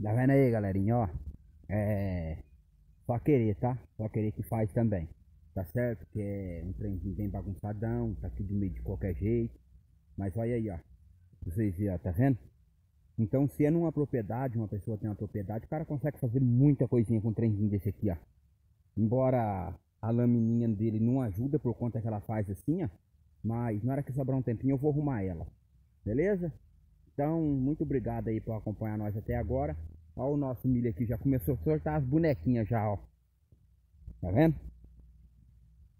Tá vendo aí, galerinha, ó? É... Só querer, tá? Só querer que faz também. Tá certo? Que é um trenzinho bem bagunçadão, tá aqui do meio de qualquer jeito. Mas olha aí, ó. Vocês viram, ó, tá vendo? Então, se é numa propriedade, uma pessoa tem uma propriedade, o cara consegue fazer muita coisinha com um trenzinho desse aqui, ó. Embora a lamininha dele não ajuda por conta que ela faz assim, ó. Mas na hora que sobrar um tempinho eu vou arrumar ela. Beleza? Então, muito obrigado aí por acompanhar nós até agora. Olha o nosso milho aqui já começou a soltar as bonequinhas já, ó. Tá vendo?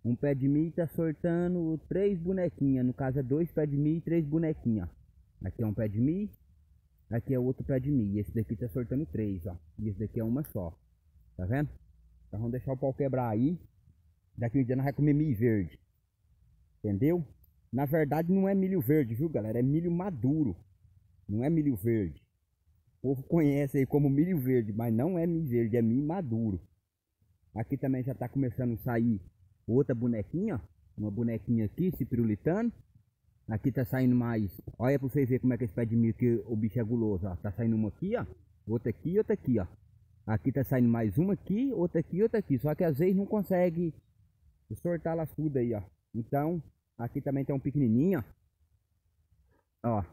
Um pé de milho tá soltando três bonequinhas. No caso é dois pés de milho e três bonequinhas. Aqui é um pé de milho. Aqui é outro pé de milho. Esse daqui tá soltando três, ó. E esse daqui é uma só. Tá vendo? Então vamos deixar o pau quebrar aí. Daqui um dia nós vamos comer milho verde. Entendeu? Na verdade não é milho verde, viu galera? É milho maduro. Não é milho verde. O povo conhece aí como milho verde, mas não é milho verde, é milho maduro. Aqui também já está começando a sair outra bonequinha. Uma bonequinha aqui, se pirulitando. Aqui tá saindo mais. Olha pra vocês verem como é que esse pé de milho que o bicho é guloso, ó. Tá saindo uma aqui, ó. Outra aqui outra aqui, ó. Aqui tá saindo mais uma aqui, outra aqui outra aqui. Só que às vezes não consegue sortar elas tudo aí, ó. Então, aqui também tem um pequenininho, ó. Ó,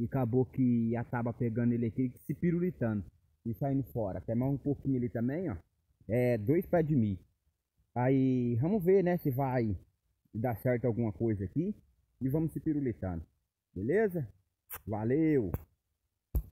e acabou que a tábua pegando ele aqui e se pirulitando. E saindo fora. até mais um pouquinho ali também, ó. É, dois pés de mim. Aí, vamos ver, né, se vai dar certo alguma coisa aqui. E vamos se pirulitando. Beleza? Valeu!